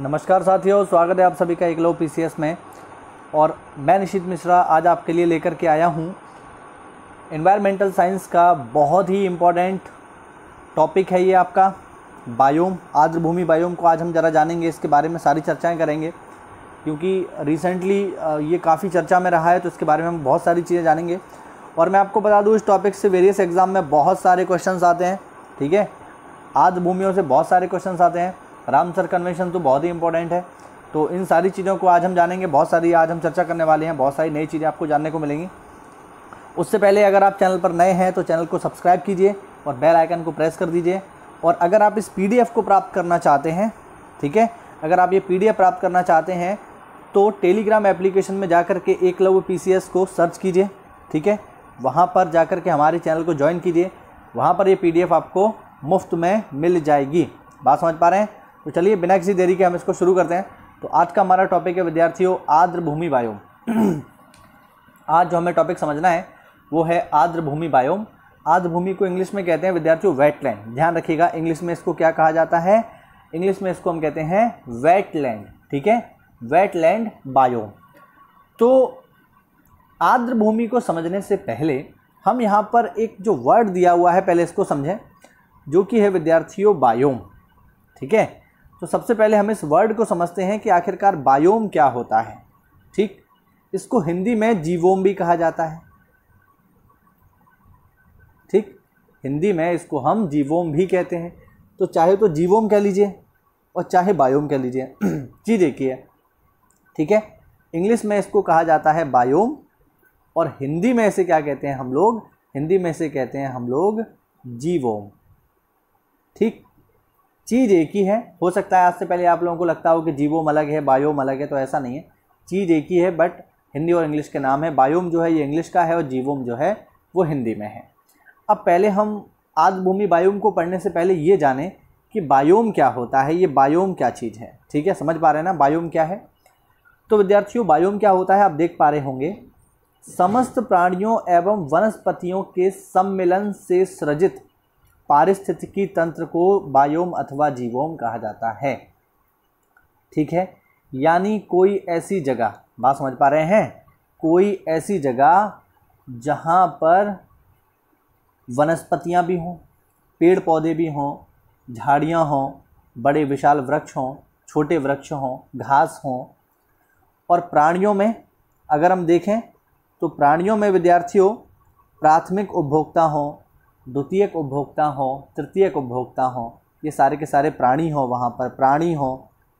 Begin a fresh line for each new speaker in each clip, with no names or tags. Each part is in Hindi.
नमस्कार साथियों स्वागत है आप सभी का एकलो पी में और मैं निशित मिश्रा आज आपके लिए लेकर के आया हूँ इन्वायरमेंटल साइंस का बहुत ही इम्पोर्टेंट टॉपिक है ये आपका बायोम आर्द्रभूमि बायोम को आज हम ज़रा जानेंगे इसके बारे में सारी चर्चाएँ करेंगे क्योंकि रिसेंटली ये काफ़ी चर्चा में रहा है तो इसके बारे में हम बहुत सारी चीज़ें जानेंगे और मैं आपको बता दूँ इस टॉपिक से वेरियस एग्ज़ाम में बहुत सारे क्वेश्चन आते हैं ठीक है आर्द्रभूमियों से बहुत सारे क्वेश्चन आते हैं रामसर कन्वेंशन तो बहुत ही इंपॉर्टेंट है तो इन सारी चीज़ों को आज हम जानेंगे बहुत सारी आज हम चर्चा करने वाले हैं बहुत सारी नई चीज़ें आपको जानने को मिलेंगी उससे पहले अगर आप चैनल पर नए हैं तो चैनल को सब्सक्राइब कीजिए और बेल आइकन को प्रेस कर दीजिए और अगर आप इस पीडीएफ को प्राप्त करना चाहते हैं ठीक है अगर आप ये पीडीएफ प्राप्त करना चाहते हैं तो टेलीग्राम एप्लीकेशन में जा कर के एकलव्य पीसीएस को सर्च कीजिए ठीक है वहाँ पर जा कर के हमारे चैनल को ज्वाइन कीजिए वहाँ पर ये पीडीएफ आपको मुफ्त में मिल जाएगी बात समझ पा रहे हैं तो चलिए बिना किसी देरी के हम इसको शुरू करते हैं तो आज का हमारा टॉपिक है विद्यार्थियों आर्द्र भूमि बायोम आज जो हमें टॉपिक समझना है वो है आर्द्र भूमि बायोम आर्द्र भूमि को इंग्लिश में कहते हैं विद्यार्थियों वेटलैंड ध्यान रखिएगा इंग्लिश में इसको क्या कहा जाता है इंग्लिश में इसको हम कहते हैं वेटलैंड ठीक है वेटलैंड बायोम तो आर्द्र भूमि को समझने से पहले हम यहाँ पर एक जो वर्ड दिया हुआ है पहले इसको समझें जो कि है विद्यार्थियों बायोम ठीक है तो सबसे पहले हम इस वर्ड को समझते हैं कि आखिरकार बायोम क्या होता है ठीक इसको हिंदी में जीवोम भी कहा जाता है ठीक हिंदी में इसको हम जीवोम भी कहते हैं तो चाहे तो जीवोम कह लीजिए और चाहे बायोम कह लीजिए जी देखिए ठीक है इंग्लिश में इसको कहा जाता है बायोम और हिंदी में इसे क्या कहते हैं हम लोग हिंदी में इसे कहते हैं हम लोग जीवोम ठीक चीज़ एक ही है हो सकता है आज से पहले आप लोगों को लगता हो कि जीवोम अलग है बायोम अलग है तो ऐसा नहीं है चीज़ एक ही है बट हिंदी और इंग्लिश के नाम है बायोम जो है ये इंग्लिश का है और जीवोम जो है वो हिंदी में है अब पहले हम आदभूमि भूमि बायोम को पढ़ने से पहले ये जाने कि बायोम क्या होता है ये बायोम क्या चीज़ है ठीक है समझ पा रहे हैं ना बायोम क्या है तो विद्यार्थियों बायोम क्या होता है आप देख पा रहे होंगे समस्त प्राणियों एवं वनस्पतियों के सम्मिलन से सृजित पारिस्थितिकी तंत्र को बायोम अथवा जीवोम कहा जाता है ठीक है यानी कोई ऐसी जगह बात समझ पा रहे हैं कोई ऐसी जगह जहाँ पर वनस्पतियाँ भी हों पेड़ पौधे भी हों झाड़ियाँ हों बड़े विशाल वृक्ष हों छोटे वृक्ष हों घास हों और प्राणियों में अगर हम देखें तो प्राणियों में विद्यार्थियों प्राथमिक उपभोक्ता हों द्वितीय उपभोक्ता हो तृतीय उपभोक्ता हो ये सारे के सारे प्राणी हो वहाँ पर प्राणी हो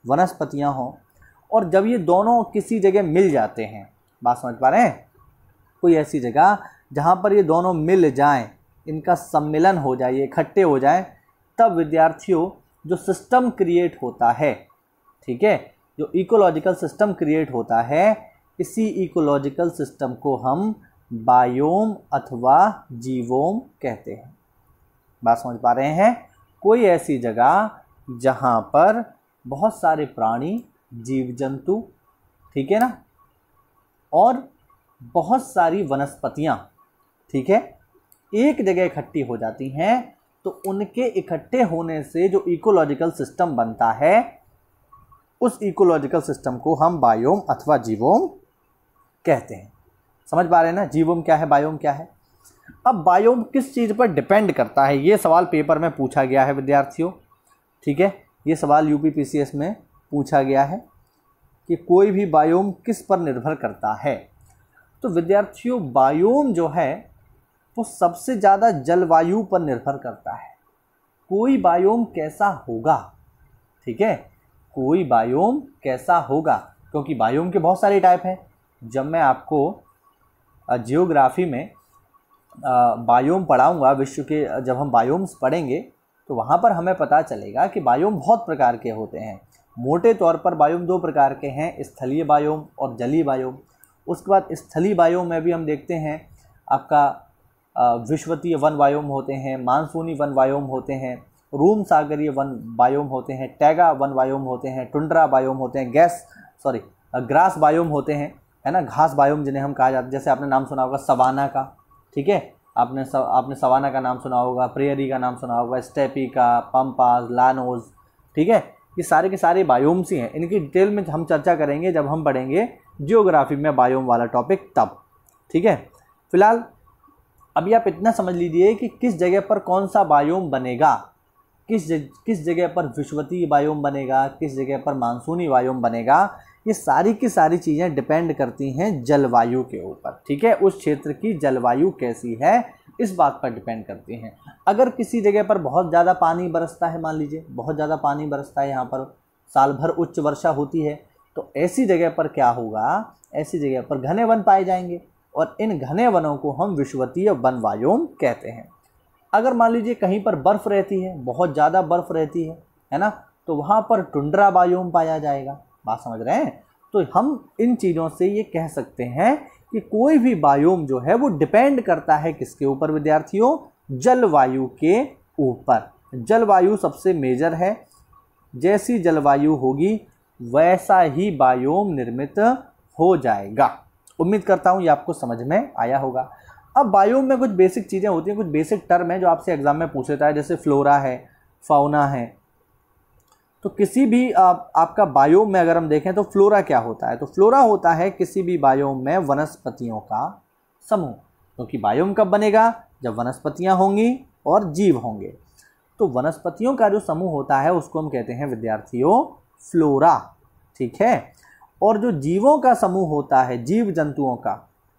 वनस्पतियाँ हों और जब ये दोनों किसी जगह मिल जाते हैं बात समझ पा रहे हैं कोई ऐसी जगह जहाँ पर ये दोनों मिल जाएं इनका सम्मिलन हो जाए इकट्ठे हो जाएं तब विद्यार्थियों जो सिस्टम क्रिएट होता है ठीक है जो इकोलॉजिकल सिस्टम क्रिएट होता है इसी इकोलॉजिकल सिस्टम को हम बायोम अथवा जीवोम कहते हैं बात समझ पा रहे हैं कोई ऐसी जगह जहाँ पर बहुत सारे प्राणी जीव जंतु ठीक है ना और बहुत सारी वनस्पतियाँ ठीक है एक जगह इकट्ठी हो जाती हैं तो उनके इकट्ठे होने से जो इकोलॉजिकल सिस्टम बनता है उस इकोलॉजिकल सिस्टम को हम बायोम अथवा जीवोम कहते हैं समझ पा रहे हैं ना जीवोम क्या है बायोम क्या है अब बायोम किस चीज़ पर डिपेंड करता है ये सवाल पेपर में पूछा गया है विद्यार्थियों ठीक है ये सवाल यू में पूछा गया है कि कोई भी बायोम किस पर निर्भर करता है तो विद्यार्थियों बायोम जो है वो सबसे ज़्यादा जलवायु पर निर्भर करता है कोई बायोम कैसा होगा ठीक है कोई बायोम कैसा होगा क्योंकि बायोम के बहुत सारे टाइप हैं जब मैं आपको जियोग्राफी में बायोम पढ़ाऊँगा विश्व के जब हम बायोम्स पढ़ेंगे तो वहाँ पर हमें पता चलेगा कि बायोम बहुत प्रकार के होते हैं मोटे तौर पर बायोम दो प्रकार के हैं स्थलीय बायोम और जलीय बायोम उसके बाद स्थलीय बायोम में भी हम देखते हैं आपका विश्वतीय वन वायोम होते हैं मानसूनी वन वायोम होते हैं रूम सागरीय वन बायोम होते हैं टैगा वन वायोम होते हैं टुंड्रा बायोम होते हैं गैस सॉरी ग्रास बायोम होते हैं है ना घास बायोम जिन्हें हम कहा जाता है जैसे आपने नाम सुना होगा सवाना का ठीक है आपने सव, आपने सवाना का नाम सुना होगा प्रेयरी का नाम सुना होगा स्टेपी का पम्पास लानोज ठीक है ये सारे के सारे बायोम्स ही हैं इनकी डिटेल में हम चर्चा करेंगे जब हम पढ़ेंगे जियोग्राफी में बायोम वाला टॉपिक तब ठीक है फिलहाल अभी आप इतना समझ लीजिए कि किस जगह पर कौन सा बायोम बनेगा किस किस जगह पर विश्वतीय बायोम बनेगा किस जगह पर मानसूनी बायोम बनेगा ये सारी की सारी चीज़ें डिपेंड करती हैं जलवायु के ऊपर ठीक है उस क्षेत्र की जलवायु कैसी है इस बात पर डिपेंड करती हैं अगर किसी जगह पर बहुत ज़्यादा पानी बरसता है मान लीजिए बहुत ज़्यादा पानी बरसता है यहाँ पर साल भर उच्च वर्षा होती है तो ऐसी जगह पर क्या होगा ऐसी जगह पर घने वन पाए जाएंगे और इन घने वनों को हम विश्वतीय वन वायोम कहते हैं अगर मान लीजिए कहीं पर बर्फ़ रहती है बहुत ज़्यादा बर्फ़ रहती है है ना तो वहाँ पर टुंड्रा वायोम पाया जाएगा बात समझ रहे हैं तो हम इन चीज़ों से ये कह सकते हैं कि कोई भी बायोम जो है वो डिपेंड करता है किसके ऊपर विद्यार्थियों जलवायु के ऊपर जलवायु सबसे मेजर है जैसी जलवायु होगी वैसा ही बायोम निर्मित हो जाएगा उम्मीद करता हूँ ये आपको समझ में आया होगा अब बायोम में कुछ बेसिक चीज़ें होती हैं कुछ बेसिक टर्म है जो आपसे एग्जाम में पूछ लेता है जैसे फ्लोरा है फाउना है तो किसी भी आप, आपका बायोम में अगर हम देखें तो फ्लोरा क्या होता है तो फ्लोरा होता है किसी भी बायोम में वनस्पतियों का समूह क्योंकि तो बायोम कब बनेगा जब वनस्पतियाँ होंगी और जीव होंगे तो वनस्पतियों का जो समूह होता है उसको हम कहते हैं विद्यार्थियों फ्लोरा ठीक है और जो जीवों का समूह होता है जीव जंतुओं का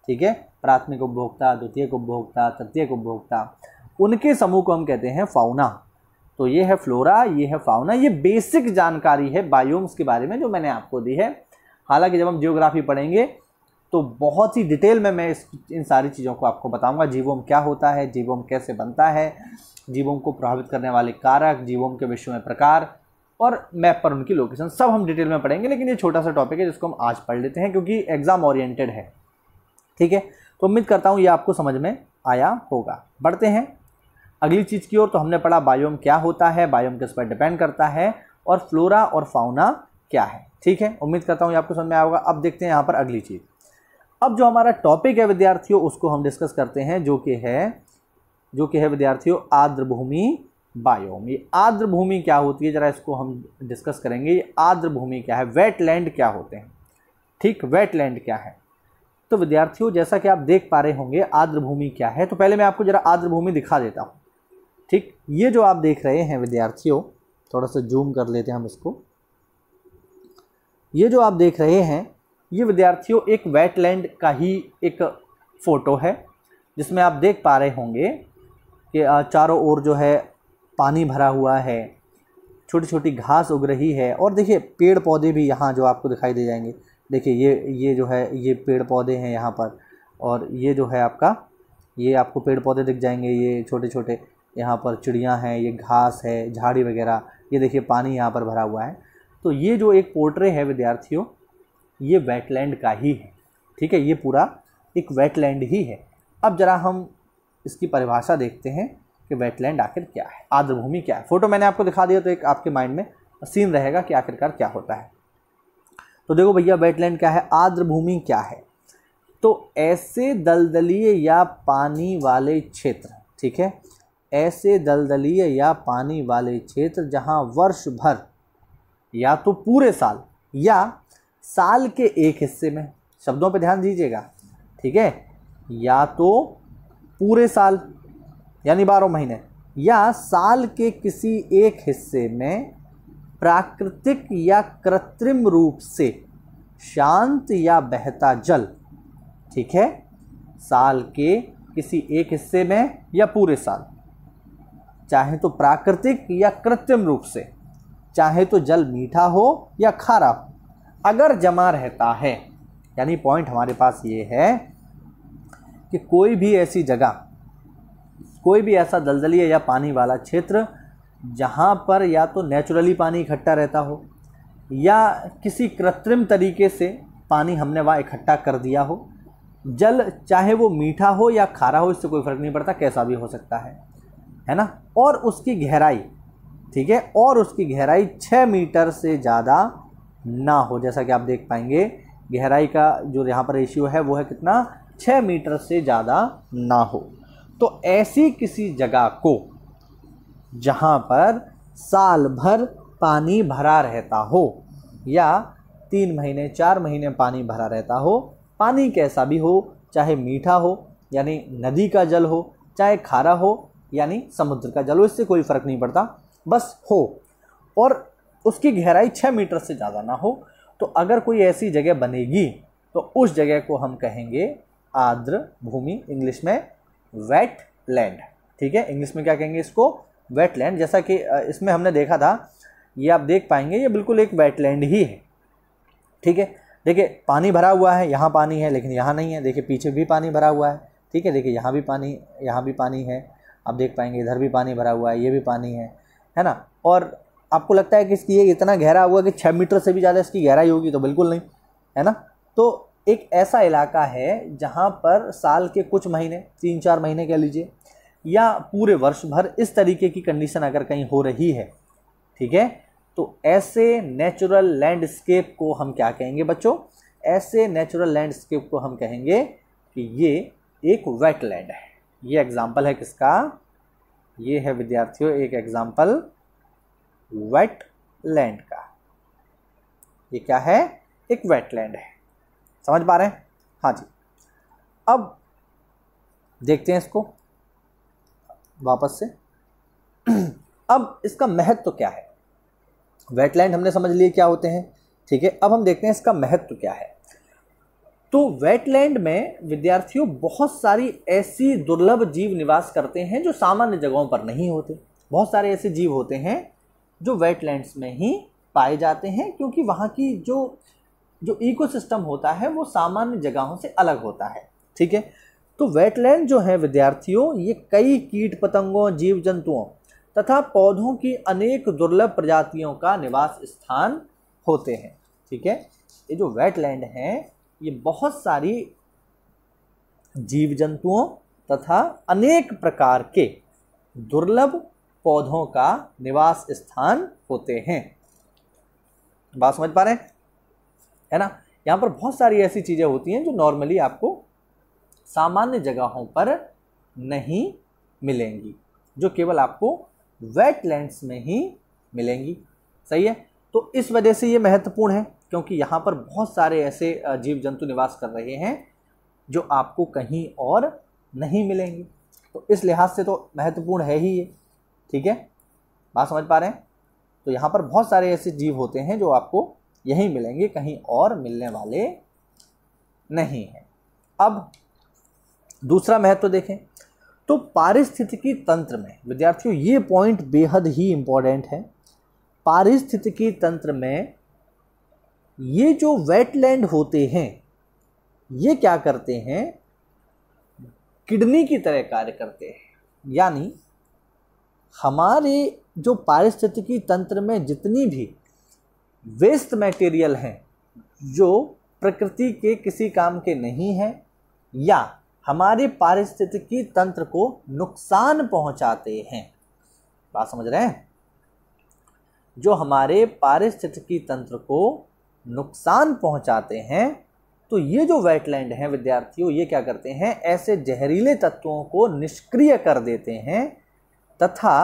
ठीक है प्राथमिक उपभोक्ता द्वितीय उपभोक्ता तृतीय उपभोक्ता उनके समूह को हम कहते हैं फाउना तो ये है फ्लोरा ये है फाउना ये बेसिक जानकारी है बायोम्स के बारे में जो मैंने आपको दी है हालांकि जब हम जियोग्राफी पढ़ेंगे तो बहुत ही डिटेल में मैं इस इन सारी चीज़ों को आपको बताऊंगा जीवोम क्या होता है जीवोम कैसे बनता है जीवोम को प्रभावित करने वाले कारक जीवोम के विश्व में प्रकार और मैप पर उनकी लोकेशन सब हम डिटेल में पढ़ेंगे लेकिन ये छोटा सा टॉपिक है जिसको हम आज पढ़ लेते हैं क्योंकि एग्ज़ाम ओरिएंटेड है ठीक है तो उम्मीद करता हूँ ये आपको समझ में आया होगा बढ़ते हैं अगली चीज़ की ओर तो हमने पढ़ा बायोम क्या होता है बायोम किस पर डिपेंड करता है और फ्लोरा और फाउना क्या है ठीक है उम्मीद करता हूँ आपको समझ में आया होगा अब देखते हैं यहाँ पर अगली चीज़ अब जो हमारा टॉपिक है विद्यार्थियों उसको हम डिस्कस करते हैं जो कि है जो कि है विद्यार्थियों आर्द्रभूमि बायोम ये आर्द्र भूमि क्या होती है जरा इसको हम डिस्कस करेंगे ये आर्द्र भूमि क्या है वेटलैंड क्या होते हैं ठीक वेटलैंड क्या है तो विद्यार्थियों जैसा कि आप देख पा रहे होंगे आर्द्र भूमि क्या है तो पहले मैं आपको जरा आर्द्र भूमि दिखा देता हूँ ठीक ये जो आप देख रहे हैं विद्यार्थियों थोड़ा सा जूम कर लेते हैं हम इसको ये जो आप देख रहे हैं ये विद्यार्थियों एक वेटलैंड का ही एक फ़ोटो है जिसमें आप देख पा रहे होंगे कि चारों ओर जो है पानी भरा हुआ है छोटी छोटी घास उग रही है और देखिए पेड़ पौधे भी यहाँ जो आपको दिखाई दे जाएंगे देखिए ये ये जो है ये पेड़ पौधे हैं यहाँ पर और ये जो है आपका ये आपको पेड़ पौधे दिख जाएंगे ये छोटे छोटे यहाँ पर चिड़िया हैं ये घास है झाड़ी वगैरह ये देखिए पानी यहाँ पर भरा हुआ है तो ये जो एक पोर्ट्रे है विद्यार्थियों ये वेटलैंड का ही है ठीक है ये पूरा एक वेटलैंड ही है अब ज़रा हम इसकी परिभाषा देखते हैं कि वेटलैंड आखिर क्या है आर्द्रभूमि क्या है फ़ोटो मैंने आपको दिखा दिया तो एक आपके माइंड में सीन रहेगा कि आखिरकार क्या होता है तो देखो भैया वेटलैंड क्या है आर्द्रभूमि क्या है तो ऐसे दलदलीय या पानी वाले क्षेत्र ठीक है ऐसे दलदलीय या पानी वाले क्षेत्र जहां वर्ष भर या तो पूरे साल या साल के एक हिस्से में शब्दों पर ध्यान दीजिएगा ठीक है या तो पूरे साल यानी बारह महीने या साल के किसी एक हिस्से में प्राकृतिक या कृत्रिम रूप से शांत या बहता जल ठीक है साल के किसी एक हिस्से में या पूरे साल चाहे तो प्राकृतिक या कृत्रिम रूप से चाहे तो जल मीठा हो या खारा हो अगर जमा रहता है यानी पॉइंट हमारे पास ये है कि कोई भी ऐसी जगह कोई भी ऐसा दलदलीय या पानी वाला क्षेत्र जहाँ पर या तो नेचुरली पानी इकट्ठा रहता हो या किसी कृत्रिम तरीके से पानी हमने वहाँ इकट्ठा कर दिया हो जल चाहे वो मीठा हो या खारा हो इससे कोई फ़र्क नहीं पड़ता कैसा भी हो सकता है है ना और उसकी गहराई ठीक है और उसकी गहराई छः मीटर से ज़्यादा ना हो जैसा कि आप देख पाएंगे गहराई का जो यहाँ पर रेशियो है वो है कितना छः मीटर से ज़्यादा ना हो तो ऐसी किसी जगह को जहाँ पर साल भर पानी भरा रहता हो या तीन महीने चार महीने पानी भरा रहता हो पानी कैसा भी हो चाहे मीठा हो यानी नदी का जल हो चाहे खारा हो यानी समुद्र का जल हो इससे कोई फर्क नहीं पड़ता बस हो और उसकी गहराई छः मीटर से ज़्यादा ना हो तो अगर कोई ऐसी जगह बनेगी तो उस जगह को हम कहेंगे आर्द्र भूमि इंग्लिश में वेट लैंड ठीक है इंग्लिश में क्या कहेंगे इसको वेट लैंड जैसा कि इसमें हमने देखा था ये आप देख पाएंगे ये बिल्कुल एक वेट लैंड ही है ठीक है देखिए पानी भरा हुआ है यहाँ पानी है लेकिन यहाँ नहीं है देखिए पीछे भी पानी भरा हुआ है ठीक है देखिए यहाँ भी पानी यहाँ भी पानी है आप देख पाएंगे इधर भी पानी भरा हुआ है ये भी पानी है है ना और आपको लगता है कि इसकी ये इतना गहरा हुआ कि छः मीटर से भी ज़्यादा इसकी गहराई होगी तो बिल्कुल नहीं है ना तो एक ऐसा इलाका है जहाँ पर साल के कुछ महीने तीन चार महीने कह लीजिए या पूरे वर्ष भर इस तरीके की कंडीशन अगर कहीं हो रही है ठीक है तो ऐसे नेचुरल लैंडस्केप को हम क्या कहेंगे बच्चों ऐसे नेचुरल लैंडस्केप को हम कहेंगे कि ये एक वेटलैंड है ये एग्ज़ाम्पल है किसका ये है विद्यार्थियों एक एग्ज़ाम्पल वेट लैंड का ये क्या है एक वेट लैंड है समझ पा रहे हैं हाँ जी अब देखते हैं इसको वापस से अब इसका महत्व तो क्या है वेटलैंड हमने समझ लिए क्या होते हैं ठीक है अब हम देखते हैं इसका महत्व तो क्या है तो वेटलैंड में विद्यार्थियों बहुत सारी ऐसी दुर्लभ जीव निवास करते हैं जो सामान्य जगहों पर नहीं होते बहुत सारे ऐसे जीव होते हैं जो वेटलैंड्स में ही पाए जाते हैं क्योंकि वहाँ की जो जो इकोसिस्टम होता है वो सामान्य जगहों से अलग होता है ठीक है तो वेटलैंड जो है विद्यार्थियों ये कई कीट पतंगों जीव जंतुओं तथा पौधों की अनेक दुर्लभ प्रजातियों का निवास स्थान होते हैं ठीक है ये जो वेटलैंड हैं ये बहुत सारी जीव जंतुओं तथा अनेक प्रकार के दुर्लभ पौधों का निवास स्थान होते हैं बात समझ पा रहे हैं है ना यहाँ पर बहुत सारी ऐसी चीज़ें होती हैं जो नॉर्मली आपको सामान्य जगहों पर नहीं मिलेंगी जो केवल आपको वेटलैंड्स में ही मिलेंगी सही है तो इस वजह से ये महत्वपूर्ण है क्योंकि यहाँ पर बहुत सारे ऐसे जीव जंतु निवास कर रहे हैं जो आपको कहीं और नहीं मिलेंगे तो इस लिहाज से तो महत्वपूर्ण है ही ये ठीक है बात समझ पा रहे हैं तो यहाँ पर बहुत सारे ऐसे जीव होते हैं जो आपको यहीं मिलेंगे कहीं और मिलने वाले नहीं हैं अब दूसरा महत्व तो देखें तो पारिस्थितिकी तंत्र में विद्यार्थियों ये पॉइंट बेहद ही इम्पॉर्टेंट है पारिस्थितिकी तंत्र में ये जो वेटलैंड होते हैं ये क्या करते हैं किडनी की तरह कार्य करते हैं यानी हमारे जो पारिस्थितिकी तंत्र में जितनी भी वेस्ट मटेरियल हैं जो प्रकृति के किसी काम के नहीं हैं या हमारे पारिस्थितिकी तंत्र को नुकसान पहुंचाते हैं बात समझ रहे हैं जो हमारे पारिस्थितिकी तंत्र को नुकसान पहुंचाते हैं तो ये जो वेटलैंड हैं विद्यार्थियों ये क्या करते हैं ऐसे जहरीले तत्वों को निष्क्रिय कर देते हैं तथा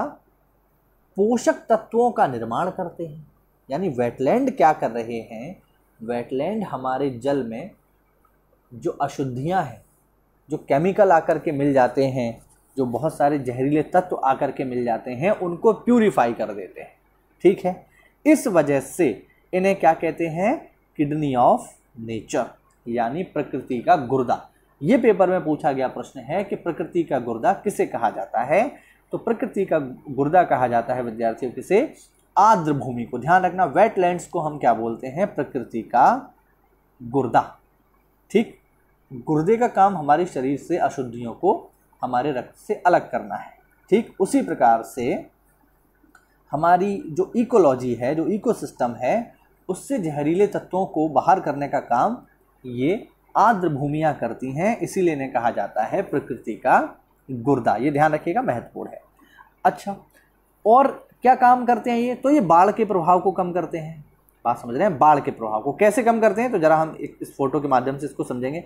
पोषक तत्वों का निर्माण करते हैं यानी वेटलैंड क्या कर रहे हैं वेटलैंड हमारे जल में जो अशुद्धियां हैं जो केमिकल आकर के मिल जाते हैं जो बहुत सारे जहरीले तत्व आकर के मिल जाते हैं उनको प्यूरीफाई कर देते हैं ठीक है इस वजह से इन्हें क्या कहते हैं किडनी ऑफ नेचर यानी प्रकृति का गुर्दा ये पेपर में पूछा गया प्रश्न है कि प्रकृति का गुर्दा किसे कहा जाता है तो प्रकृति का गुर्दा कहा जाता है विद्यार्थियों किसे आर्द्र भूमि को ध्यान रखना वेटलैंड्स को हम क्या बोलते हैं प्रकृति का गुर्दा ठीक गुर्दे का काम हमारे शरीर से अशुद्धियों को हमारे रक्त से अलग करना है ठीक उसी प्रकार से हमारी जो इकोलॉजी है जो इकोसिस्टम है उससे जहरीले तत्वों को बाहर करने का काम ये आर्द्र भूमियाँ करती हैं इसीलिए इन्हें कहा जाता है प्रकृति का गुर्दा ये ध्यान रखिएगा महत्वपूर्ण है अच्छा और क्या काम करते हैं ये तो ये बाढ़ के प्रभाव को कम करते हैं बात समझ रहे हैं बाढ़ के प्रभाव को कैसे कम करते हैं तो ज़रा हम इस फोटो के माध्यम से इसको समझेंगे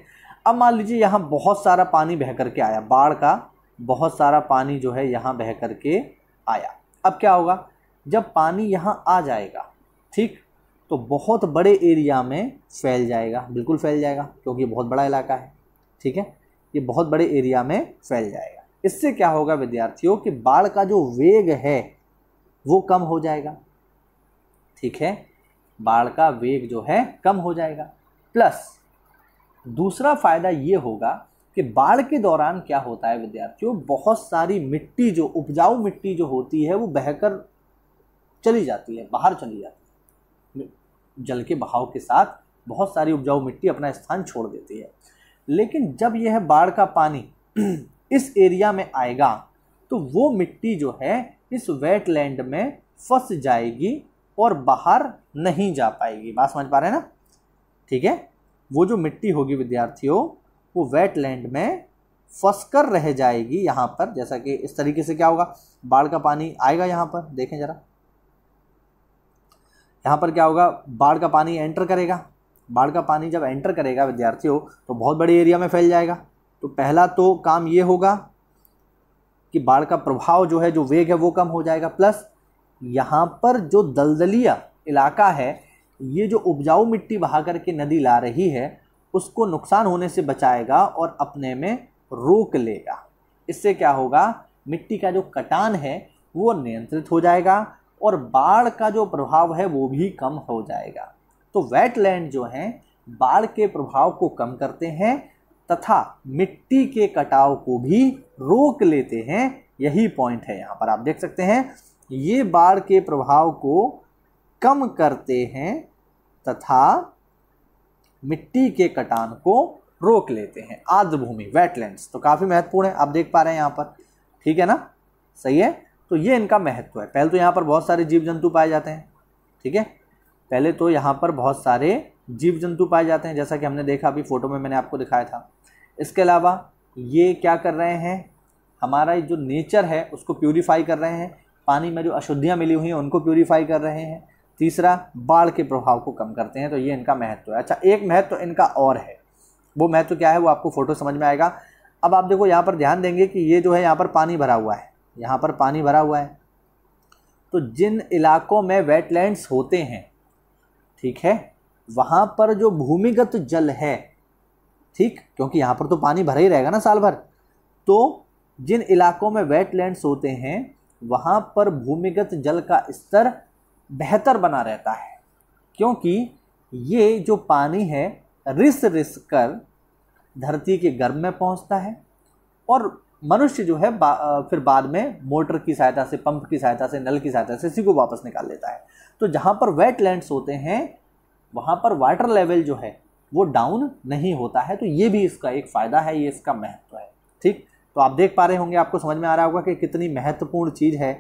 अब मान लीजिए यहाँ बहुत सारा पानी बह कर के आया बाढ़ का बहुत सारा पानी जो है यहाँ बह कर के आया अब क्या होगा जब पानी यहाँ आ जाएगा ठीक तो बहुत बड़े एरिया में फैल जाएगा बिल्कुल फैल जाएगा क्योंकि बहुत बड़ा इलाका है ठीक है ये बहुत बड़े एरिया में फैल जाएगा इससे क्या होगा विद्यार्थियों कि बाढ़ का जो वेग है वो कम हो जाएगा ठीक है बाढ़ का वेग जो है कम हो जाएगा प्लस दूसरा फायदा ये होगा कि बाढ़ के दौरान क्या होता है विद्यार्थियों बहुत सारी मिट्टी जो उपजाऊ मिट्टी जो होती है वो बहकर चली जाती है बाहर चली जाती है जल के बहाव के साथ बहुत सारी उपजाऊ मिट्टी अपना स्थान छोड़ देती है लेकिन जब यह बाढ़ का पानी इस एरिया में आएगा तो वो मिट्टी जो है इस वेटलैंड में फंस जाएगी और बाहर नहीं जा पाएगी बात समझ पा रहे हैं ना ठीक है वो जो मिट्टी होगी विद्यार्थियों वो वेटलैंड में फंस कर रह जाएगी यहाँ पर जैसा कि इस तरीके से क्या होगा बाढ़ का पानी आएगा यहाँ पर देखें ज़रा यहाँ पर क्या होगा बाढ़ का पानी एंटर करेगा बाढ़ का पानी जब एंटर करेगा विद्यार्थियों तो बहुत बड़े एरिया में फैल जाएगा तो पहला तो काम ये होगा कि बाढ़ का प्रभाव जो है जो वेग है वो कम हो जाएगा प्लस यहाँ पर जो दलदलिया इलाका है ये जो उपजाऊ मिट्टी बहा करके नदी ला रही है उसको नुकसान होने से बचाएगा और अपने में रोक लेगा इससे क्या होगा मिट्टी का जो कटान है वो नियंत्रित हो जाएगा और बाढ़ का जो प्रभाव है वो भी कम हो जाएगा तो वेटलैंड जो हैं बाढ़ के प्रभाव को कम करते हैं तथा मिट्टी के कटाव को भी रोक लेते हैं यही पॉइंट है यहाँ पर आप देख सकते हैं ये बाढ़ के प्रभाव को कम करते हैं तथा मिट्टी के कटान को रोक लेते हैं आर्द्र भूमि वेटलैंड्स तो काफ़ी महत्वपूर्ण है आप देख पा रहे हैं यहाँ पर ठीक है ना सही है तो ये इनका महत्व है पहले तो यहाँ पर बहुत सारे जीव जंतु पाए जाते हैं ठीक है पहले तो यहाँ पर बहुत सारे जीव जंतु पाए जाते हैं जैसा कि हमने देखा अभी फ़ोटो में मैंने आपको दिखाया था इसके अलावा ये क्या कर रहे हैं हमारा जो नेचर है उसको प्योरीफाई कर रहे हैं पानी में जो अशुद्धियाँ मिली हुई हैं उनको प्योरीफाई कर रहे हैं तीसरा बाढ़ के प्रभाव को कम करते हैं तो ये इनका महत्व है अच्छा एक महत्व इनका और है वो महत्व क्या है वो आपको फ़ोटो समझ में आएगा अब आप देखो यहाँ पर ध्यान देंगे कि ये जो है यहाँ पर पानी भरा हुआ है यहाँ पर पानी भरा हुआ है तो जिन इलाकों में वेटलैंड्स होते हैं ठीक है वहाँ पर जो भूमिगत जल है ठीक क्योंकि यहाँ पर तो पानी भरा ही रहेगा ना साल भर तो जिन इलाकों में वेटलैंड्स होते हैं वहाँ पर भूमिगत जल का स्तर बेहतर बना रहता है क्योंकि ये जो पानी है रिस रिस कर धरती के गर्भ में पहुँचता है और मनुष्य जो है बा, फिर बाद में मोटर की सहायता से पंप की सहायता से नल की सहायता से इसी को वापस निकाल लेता है तो जहाँ पर वेटलैंड्स होते हैं वहाँ पर वाटर लेवल जो है वो डाउन नहीं होता है तो ये भी इसका एक फ़ायदा है ये इसका महत्व है ठीक तो आप देख पा रहे होंगे आपको समझ में आ रहा होगा कि कितनी महत्वपूर्ण चीज़ है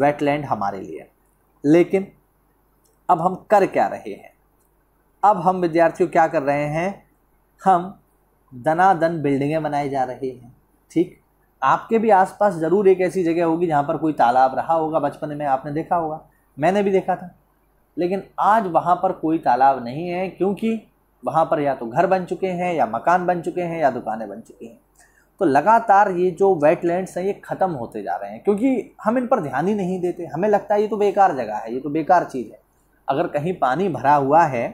वेटलैंड हमारे लिए लेकिन अब हम कर क्या रहे हैं अब हम विद्यार्थियों क्या कर रहे हैं हम दनादन बिल्डिंगें बनाई जा रहे हैं ठीक आपके भी आसपास ज़रूर एक ऐसी जगह होगी जहाँ पर कोई तालाब रहा होगा बचपन में आपने देखा होगा मैंने भी देखा था लेकिन आज वहाँ पर कोई तालाब नहीं है क्योंकि वहाँ पर या तो घर बन चुके हैं या मकान बन चुके हैं या दुकानें बन चुकी हैं तो लगातार ये जो वेटलैंड्स हैं ये ख़त्म होते जा रहे हैं क्योंकि हम इन पर ध्यान ही नहीं देते हमें लगता है ये तो बेकार जगह है ये तो बेकार चीज़ है अगर कहीं पानी भरा हुआ है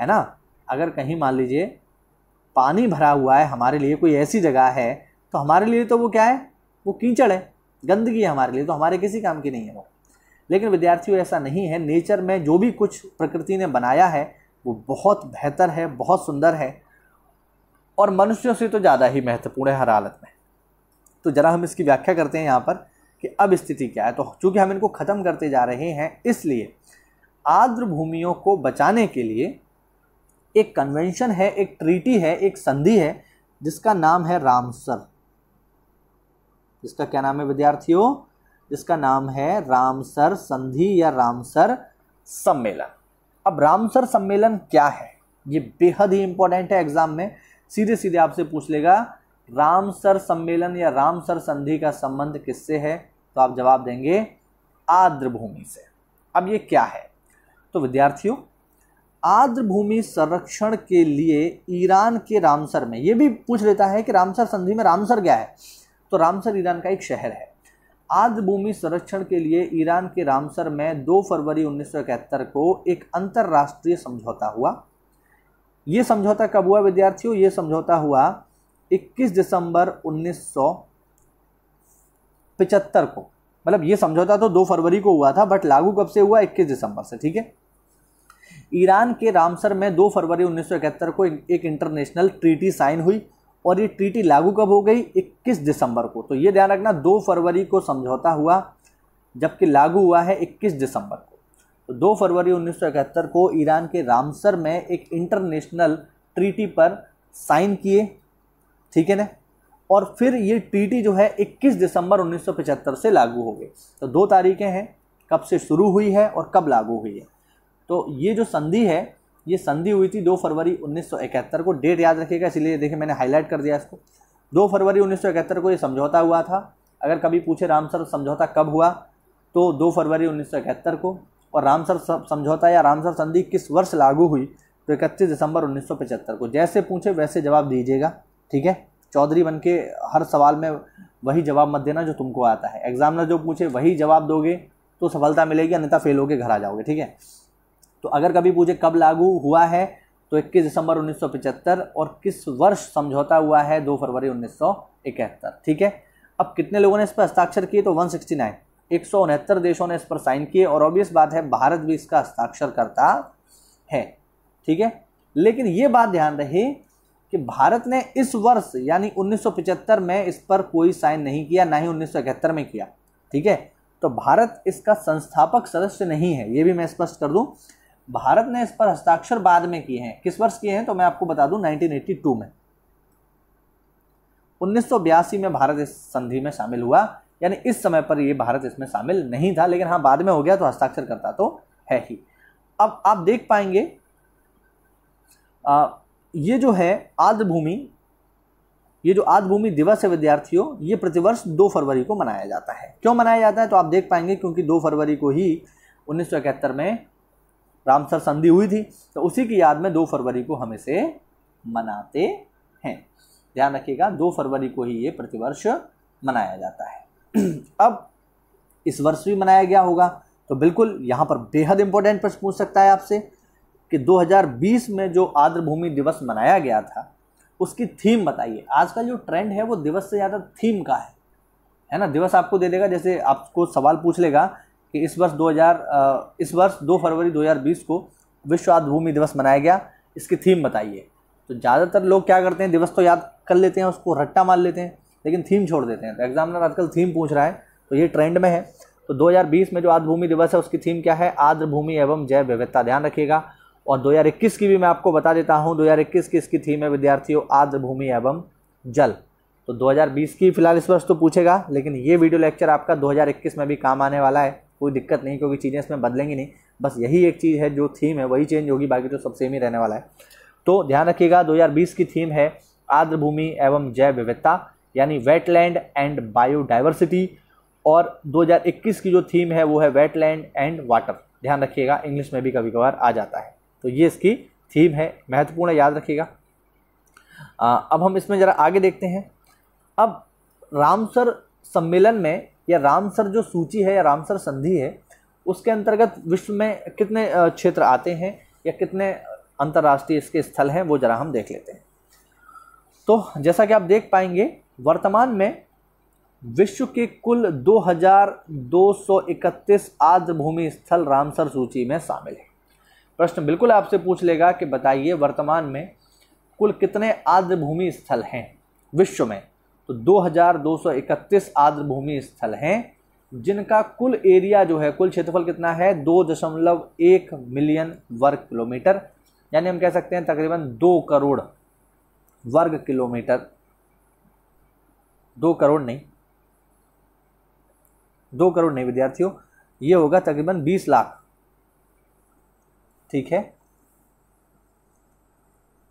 है ना अगर कहीं मान लीजिए पानी भरा हुआ है हमारे लिए कोई ऐसी जगह है तो हमारे लिए तो वो क्या है वो कीचड़ है गंदगी है हमारे लिए तो हमारे किसी काम की नहीं है वो लेकिन विद्यार्थियों ऐसा नहीं है नेचर में जो भी कुछ प्रकृति ने बनाया है वो बहुत बेहतर है बहुत सुंदर है और मनुष्यों से तो ज़्यादा ही महत्वपूर्ण है हर हालत में तो ज़रा हम इसकी व्याख्या करते हैं यहाँ पर कि अब स्थिति क्या है तो चूँकि हम इनको ख़त्म करते जा रहे हैं इसलिए आर्द्र भूमियों को बचाने के लिए एक कन्वेंशन है एक ट्रीटी है एक संधि है जिसका नाम है रामसर इसका क्या नाम है विद्यार्थियों जिसका नाम है रामसर संधि या रामसर सम्मेलन अब रामसर सम्मेलन क्या है ये बेहद ही इंपॉर्टेंट है एग्जाम में सीधे सीधे आपसे पूछ लेगा रामसर सम्मेलन या रामसर संधि का संबंध किससे है तो आप जवाब देंगे आर्द्र भूमि से अब ये क्या है तो विद्यार्थियों आर्द्र भूमि संरक्षण के लिए ईरान के रामसर में ये भी पूछ लेता है कि रामसर संधि में रामसर क्या है तो रामसर ईरान का एक शहर है आज भूमि संरक्षण के लिए ईरान के रामसर में 2 फरवरी उन्नीस को एक अंतर्राष्ट्रीय समझौता हुआ ये समझौता कब हुआ विद्यार्थियों ये समझौता हुआ 21 दिसंबर उन्नीस को मतलब ये समझौता तो 2 फरवरी को हुआ था बट लागू कब से हुआ 21 दिसंबर से ठीक है ईरान के रामसर में 2 फरवरी उन्नीस को एक इंटरनेशनल ट्रीटी साइन हुई और ये ट्रीटी लागू कब हो गई 21 दिसंबर को तो ये ध्यान रखना 2 फरवरी को समझौता हुआ जबकि लागू हुआ है 21 दिसंबर को तो 2 फरवरी 1971 को ईरान के रामसर में एक इंटरनेशनल ट्रीटी पर साइन किए ठीक है ना और फिर ये ट्रीटी जो है 21 दिसंबर 1975 से लागू हो गई तो दो तारीखें हैं कब से शुरू हुई है और कब लागू हुई है तो ये जो संधि है ये संधि हुई थी दो फरवरी 1971 को डेट याद रखिएगा इसलिए देखिए मैंने हाईलाइट कर दिया इसको दो फरवरी 1971 को ये समझौता हुआ था अगर कभी पूछे रामसर समझौता कब हुआ तो दो फरवरी 1971 को और रामसर समझौता या रामसर संधि किस वर्ष लागू हुई तो इकतीस दिसंबर उन्नीस को जैसे पूछे वैसे जवाब दीजिएगा ठीक है चौधरी बन के हर सवाल में वही जवाब मत देना जो तुमको आता है एग्जामिनर जो पूछे वही जवाब दोगे तो सफलता मिलेगी अन्यथा फेल होकर घर आ जाओगे ठीक है तो अगर कभी पूछे कब लागू हुआ है तो 21 दिसंबर 1975 और किस वर्ष समझौता हुआ है 2 फरवरी 1971 ठीक है अब कितने लोगों ने इस पर हस्ताक्षर किए तो 169 सिक्सटी देशों ने इस पर साइन किए और ऑब्वियस बात है भारत भी इसका हस्ताक्षर करता है ठीक है लेकिन ये बात ध्यान रहे कि भारत ने इस वर्ष यानी 1975 में इस पर कोई साइन नहीं किया ना ही उन्नीस में किया ठीक है तो भारत इसका संस्थापक सदस्य नहीं है ये भी मैं स्पष्ट कर दूं भारत ने इस पर हस्ताक्षर बाद में किए हैं किस वर्ष किए हैं तो मैं आपको बता दूं 1982 में 1982 में भारत इस संधि में शामिल हुआ यानी इस समय पर यह भारत इसमें शामिल नहीं था लेकिन हाँ बाद में हो गया तो हस्ताक्षर करता तो है ही अब आप देख पाएंगे आ, ये जो है आद्र भूमि ये जो आदि भूमि दिवस है विद्यार्थियों ये प्रतिवर्ष दो फरवरी को मनाया जाता है क्यों मनाया जाता है तो आप देख पाएंगे क्योंकि दो फरवरी को ही उन्नीस में रामसर संधि हुई थी तो उसी की याद में दो फरवरी को हम इसे मनाते हैं ध्यान रखिएगा दो फरवरी को ही ये प्रतिवर्ष मनाया जाता है अब इस वर्ष भी मनाया गया होगा तो बिल्कुल यहाँ पर बेहद इंपॉर्टेंट प्रश्न पूछ सकता है आपसे कि 2020 में जो आर्द्रभूमि दिवस मनाया गया था उसकी थीम बताइए आज का जो ट्रेंड है वो दिवस से ज़्यादा थीम का है है ना दिवस आपको दे देगा जैसे आपको सवाल पूछ लेगा कि इस वर्ष 2000 इस वर्ष 2 फरवरी 2020 को विश्व आद भूमि दिवस मनाया गया इसकी थीम बताइए तो ज़्यादातर लोग क्या करते हैं दिवस तो याद कर लेते हैं उसको रट्टा मार लेते हैं लेकिन थीम छोड़ देते हैं तो एग्जामिनर आजकल थीम पूछ रहा है तो ये ट्रेंड में है तो 2020 में जो आद भूमि दिवस है उसकी थीम क्या है आद्र भूमि एवं जैव विविधता ध्यान रखिएगा और 2021 की भी मैं आपको बता देता हूँ 2021 की इसकी थीम है विद्यार्थियों आद्र भूमि एवं जल तो 2020 की फिलहाल इस वर्ष तो पूछेगा लेकिन ये वीडियो लेक्चर आपका 2021 में भी काम आने वाला है कोई दिक्कत नहीं क्योंकि चीज़ें इसमें बदलेंगी नहीं बस यही एक चीज़ है जो थीम है वही चेंज होगी बाकी तो सब सेम ही रहने वाला है तो ध्यान रखिएगा 2020 की थीम है आर्द्र भूमि एवं जैव विविधता यानी वेटलैंड एंड बायोडाइवर्सिटी और 2021 की जो थीम है वो है वेटलैंड एंड वाटर ध्यान रखिएगा इंग्लिश में भी कभी कभार आ जाता है तो ये इसकी थीम है महत्वपूर्ण याद रखिएगा अब हम इसमें ज़रा आगे देखते हैं अब रामसर सम्मेलन में या रामसर जो सूची है या रामसर संधि है उसके अंतर्गत विश्व में कितने क्षेत्र आते हैं या कितने अंतर्राष्ट्रीय इसके स्थल हैं वो ज़रा हम देख लेते हैं तो जैसा कि आप देख पाएंगे वर्तमान में विश्व के कुल 2231 भूमि स्थल रामसर सूची में शामिल है प्रश्न बिल्कुल आपसे पूछ लेगा कि बताइए वर्तमान में कुल कितने भूमि स्थल हैं विश्व में तो 2231 भूमि स्थल हैं जिनका कुल एरिया जो है कुल क्षेत्रफल कितना है दो दशमलव एक मिलियन वर्ग किलोमीटर यानी हम कह सकते हैं तकरीबन दो करोड़ वर्ग किलोमीटर दो करोड़ नहीं दो करोड़ नहीं विद्यार्थियों ये होगा तकरीबन बीस लाख ठीक है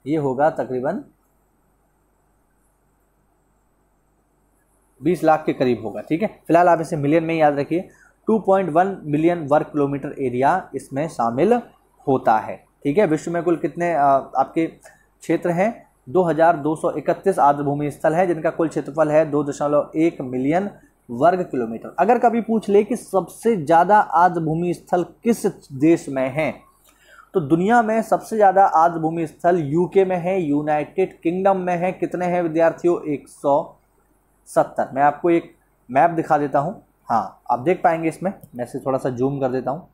ये होगा तकरीबन बीस लाख के करीब होगा ठीक है फिलहाल आप इसे मिलियन में याद रखिए 2.1 मिलियन वर्ग किलोमीटर एरिया इसमें शामिल होता है ठीक है विश्व में कुल कितने आपके क्षेत्र हैं 2231 भूमि स्थल है जिनका कुल क्षेत्रफल है 2.1 मिलियन वर्ग किलोमीटर अगर कभी पूछ ले कि सबसे ज़्यादा भूमि स्थल किस देश में है तो दुनिया में सबसे ज़्यादा भूमि स्थल यूके में है यूनाइटेड किंगडम में है कितने हैं विद्यार्थियों 100 सत्तर मैं आपको एक मैप दिखा देता हूँ हाँ आप देख पाएंगे इसमें मैं इसे थोड़ा सा जूम कर देता हूँ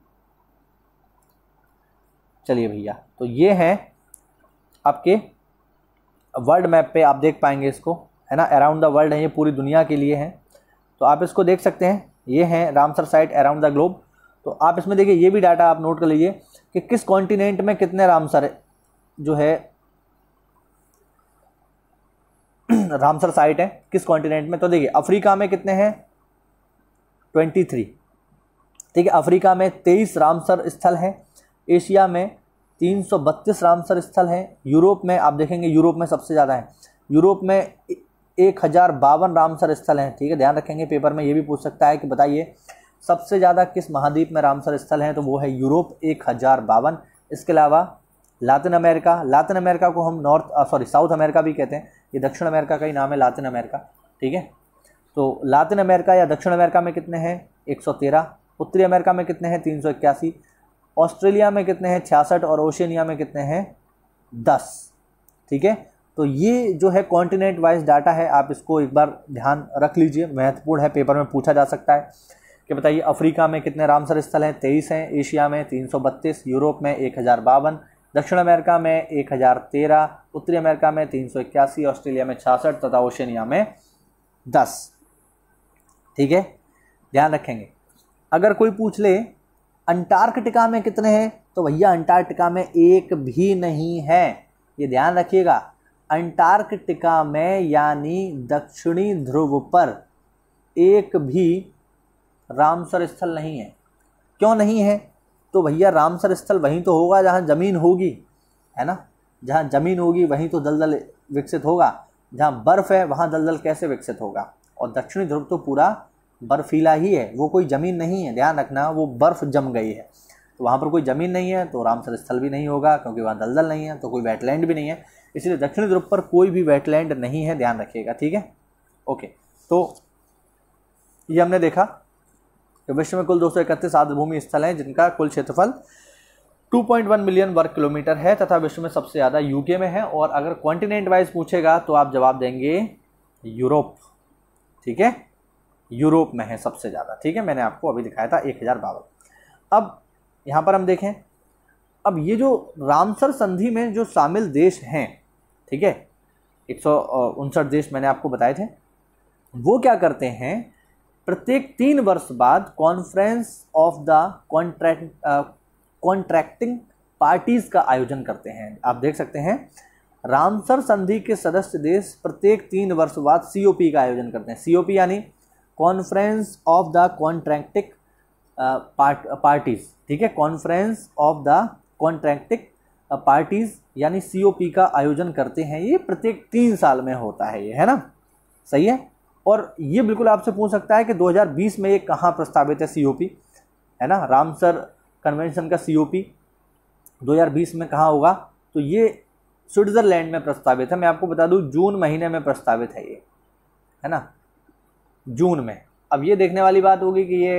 चलिए भैया तो ये है आपके वर्ल्ड मैप पे आप देख पाएंगे इसको है ना अराउंड द वर्ल्ड है ये पूरी दुनिया के लिए है तो आप इसको देख सकते हैं ये है Ramsar site around the globe तो आप इसमें देखिए ये भी डाटा आप नोट कर लीजिए कि किस कॉन्टिनेंट में कितने रामसर जो है रामसर साइट है किस कॉन्टिनेंट में तो देखिए अफ्रीका में कितने हैं ट्वेंटी थ्री ठीक है अफ्रीका में तेईस रामसर स्थल हैं एशिया में तीन सौ बत्तीस रामसर स्थल हैं यूरोप में आप देखेंगे यूरोप में सबसे ज़्यादा है यूरोप में एक हज़ार बावन रामसर स्थल हैं ठीक है ध्यान रखेंगे पेपर में ये भी पूछ सकता है कि बताइए सबसे ज़्यादा किस महाद्वीप में रामसर स्थल हैं तो वो है यूरोप एक हज़ार बावन इसके अलावा लातिन अमेरिका लातिन अमेरिका को हम नॉर्थ सॉरी साउथ अमेरिका भी कहते हैं ये दक्षिण अमेरिका का ही नाम है लातिन अमेरिका ठीक है तो लातिन अमेरिका या दक्षिण अमेरिका में कितने हैं 113 उत्तरी अमेरिका में कितने हैं तीन ऑस्ट्रेलिया में कितने हैं छियासठ और ओशनिया में कितने हैं दस ठीक है तो ये जो है कॉन्टिनेंट वाइज डाटा है आप इसको एक बार ध्यान रख लीजिए महत्वपूर्ण है पेपर में पूछा जा सकता है कि बताइए अफ्रीका में कितने रामसर स्थल हैं तेईस हैं एशिया में तीन यूरोप में एक हज़ार बावन दक्षिण अमेरिका में एक हज़ार तेरह उत्तरी अमेरिका में तीन सौ इक्यासी ऑस्ट्रेलिया में छासठ तथा ओशनिया में दस ठीक है ध्यान रखेंगे अगर कोई पूछ ले अंटार्कटिका में कितने हैं तो भैया अंटार्कटिका में एक भी नहीं है ये ध्यान रखिएगा अंटार्कटिका में यानी दक्षिणी ध्रुव पर एक भी रामसर स्थल नहीं है क्यों नहीं है तो भैया रामसर स्थल वहीं तो होगा जहाँ ज़मीन होगी है ना जहाँ ज़मीन होगी वहीं तो दलदल विकसित होगा जहाँ बर्फ़ है वहाँ दलदल कैसे विकसित होगा और दक्षिणी ध्रुव तो पूरा बर्फीला ही है वो कोई ज़मीन नहीं है ध्यान रखना वो बर्फ़ जम गई है तो वहाँ पर कोई ज़मीन नहीं है तो रामसर स्थल भी नहीं होगा क्योंकि वहाँ दलदल नहीं है तो कोई वेटलैंड भी नहीं है इसलिए दक्षिणी ध्रुव पर कोई भी वेटलैंड नहीं है ध्यान रखिएगा ठीक है ओके तो ये हमने देखा विश्व में कुल दो सौ इकतीस आर्द्रभूमि स्थल हैं जिनका कुल क्षेत्रफल 2.1 मिलियन वर्ग किलोमीटर है तथा विश्व में सबसे ज़्यादा यूके में है और अगर कॉन्टिनेंट वाइज पूछेगा तो आप जवाब देंगे यूरोप ठीक है यूरोप में है सबसे ज़्यादा ठीक है मैंने आपको अभी दिखाया था एक हज़ार बावन अब यहाँ पर हम देखें अब ये जो रामसर संधि में जो शामिल देश हैं ठीक है एक सौ उनसठ देश मैंने आपको बताए थे वो क्या करते हैं प्रत्येक तीन वर्ष बाद conference of the contract contracting parties का आयोजन करते हैं आप देख सकते हैं रामसर संधि के सदस्य देश प्रत्येक तीन वर्ष बाद सी का आयोजन करते हैं सी यानी conference of the contracting parties ठीक है conference of the contracting parties यानी सी का आयोजन करते हैं ये प्रत्येक तीन साल में होता है ये है ना सही है और ये बिल्कुल आपसे पूछ सकता है कि 2020 में ये कहाँ प्रस्तावित है सीओपी है ना रामसर कन्वेंशन का सीओपी 2020 में कहाँ होगा तो ये स्विट्ज़रलैंड में प्रस्तावित है मैं आपको बता दूँ जून महीने में प्रस्तावित है ये है ना जून में अब ये देखने वाली बात होगी कि ये